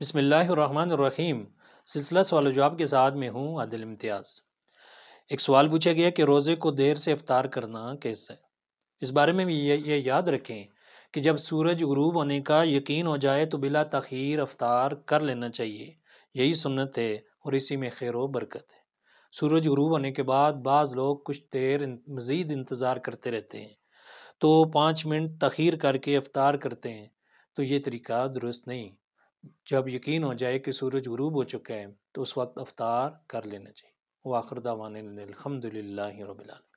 بسم اللہ الرحمن الرحیم سلسلہ سوال و جواب کے ساتھ میں ہوں عادل امتیاز ایک سوال پوچھا گیا کہ روزے کو دیر سے افطار کرنا کیسا اس بارے میں بھی یہ یاد رکھیں کہ جب سورج غروب ہونے کا یقین ہو جائے تو بلا تخیر افطار کر لینا چاہیے یہی سنت ہے اور اسی میں خیر و برکت ہے سورج غروب ہونے کے بعد بعض لوگ کچھ دیر مزید انتظار کرتے رہتے ہیں تو پانچ منٹ تخیر کر کے افطار کرتے ہیں تو یہ طریقہ درست نہیں جب یقین ہو جائے کہ سورج غروب ہو چکا ہے تو اس وقت افطار کر لینا چاہیے وآخر وان الحمد للہ رب العالمین